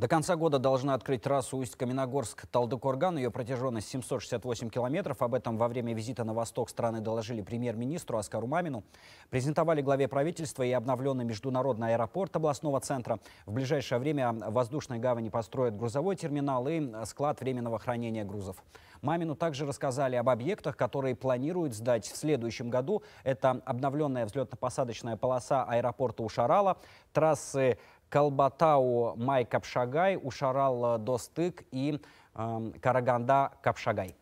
До конца года должна открыть трассу Усть-Каменогорск-Талдыкорган. Ее протяженность 768 километров. Об этом во время визита на восток страны доложили премьер-министру Аскару Мамину. Презентовали главе правительства и обновленный международный аэропорт областного центра. В ближайшее время в воздушной гавани построят грузовой терминал и склад временного хранения грузов. Мамину также рассказали об объектах, которые планируют сдать в следующем году. Это обновленная взлетно-посадочная полоса аэропорта Ушарала, трассы Калбатау Май Капшагай, Ушарал Достык и эм, Караганда Капшагай.